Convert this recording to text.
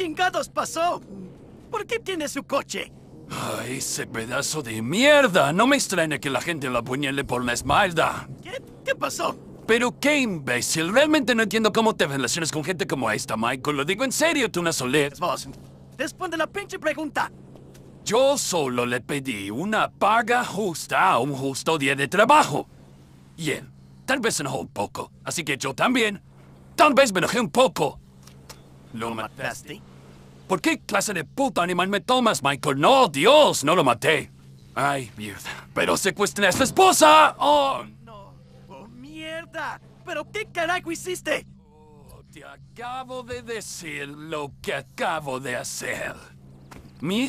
chingados pasó? ¿Por qué tiene su coche? Ay, ese pedazo de mierda. No me extraña que la gente la puñale por la espalda. ¿Qué? ¿Qué pasó? Pero qué imbécil. Realmente no entiendo cómo te relacionas con gente como esta, Michael. Lo digo en serio, tú una soledad. Vos, responde la pinche pregunta. Yo solo le pedí una paga justa a un justo día de trabajo. Y él, tal vez enojó un poco. Así que yo también. Tal vez me enojé un poco. ¿Lo mataste? ¿Por qué clase de puta animal me tomas, Michael? No, Dios, no lo maté. Ay, mierda. Pero secuestré a su esposa. Oh, no. Oh, mierda. ¿Pero qué carajo hiciste? Oh, te acabo de decir lo que acabo de hacer. Mi